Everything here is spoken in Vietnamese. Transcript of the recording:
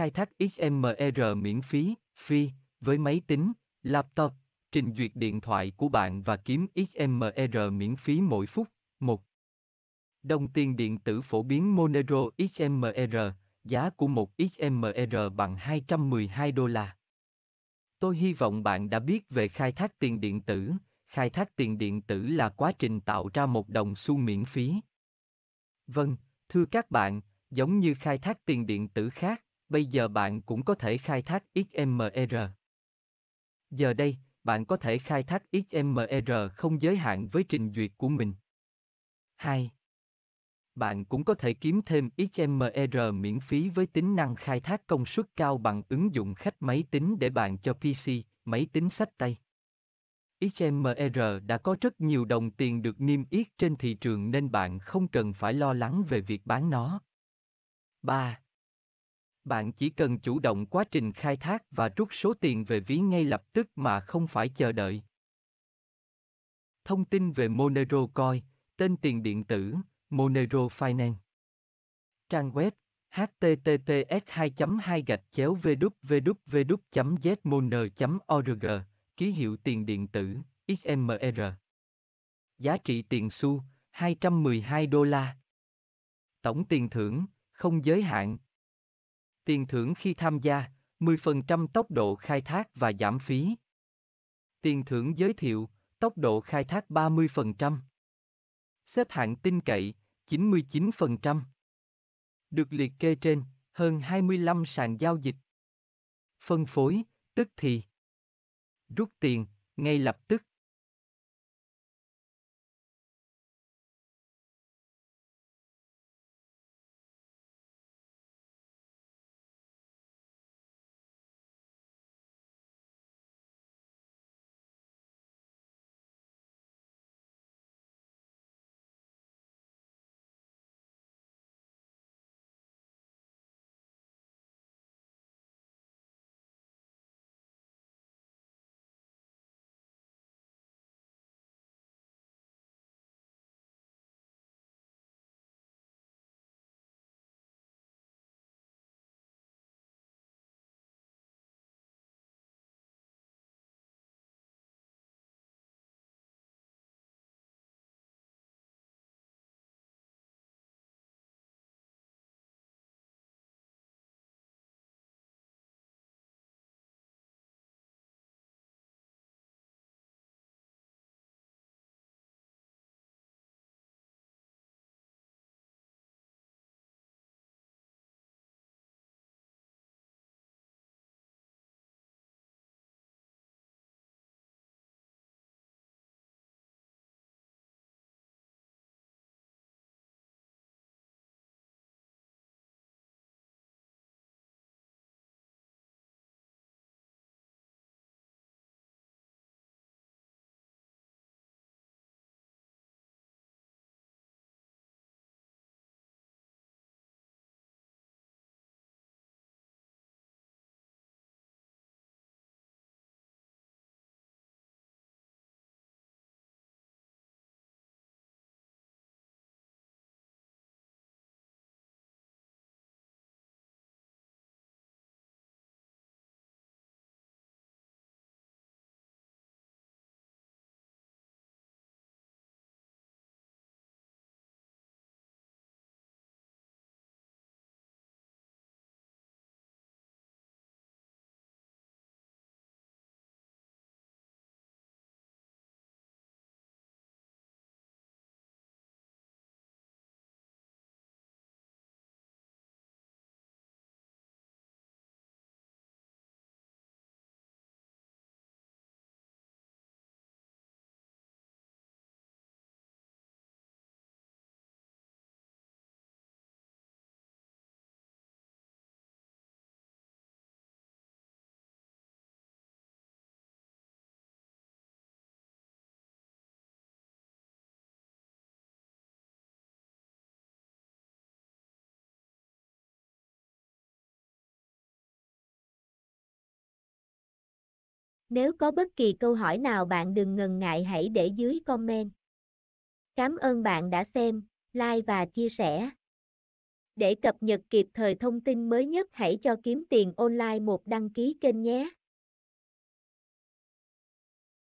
khai thác XMR e miễn phí, phi, với máy tính, laptop, trình duyệt điện thoại của bạn và kiếm XMR e miễn phí mỗi phút. 1. Đồng tiền điện tử phổ biến Monero XMR, e giá của một XMR bằng 212 đô la. Tôi hy vọng bạn đã biết về khai thác tiền điện tử. Khai thác tiền điện tử là quá trình tạo ra một đồng xu miễn phí. Vâng, thưa các bạn, giống như khai thác tiền điện tử khác, bây giờ bạn cũng có thể khai thác XMR. Giờ đây, bạn có thể khai thác XMR không giới hạn với trình duyệt của mình. 2. Bạn cũng có thể kiếm thêm XMR miễn phí với tính năng khai thác công suất cao bằng ứng dụng khách máy tính để bạn cho PC, máy tính sách tay. XMR đã có rất nhiều đồng tiền được niêm yết trên thị trường nên bạn không cần phải lo lắng về việc bán nó. 3. Bạn chỉ cần chủ động quá trình khai thác và rút số tiền về ví ngay lập tức mà không phải chờ đợi. Thông tin về Monero Coin, tên tiền điện tử, Monero Finance. Trang web https 2 gạch chéo www zmoner org ký hiệu tiền điện tử xmr giá trị tiền xu 212 đô la tổng tiền thưởng không giới hạn Tiền thưởng khi tham gia, 10% tốc độ khai thác và giảm phí. Tiền thưởng giới thiệu, tốc độ khai thác 30%. Xếp hạng tin cậy, 99%. Được liệt kê trên, hơn 25 sàn giao dịch. Phân phối, tức thì. Rút tiền, ngay lập tức. Nếu có bất kỳ câu hỏi nào bạn đừng ngần ngại hãy để dưới comment. Cảm ơn bạn đã xem, like và chia sẻ. Để cập nhật kịp thời thông tin mới nhất hãy cho kiếm tiền online một đăng ký kênh nhé.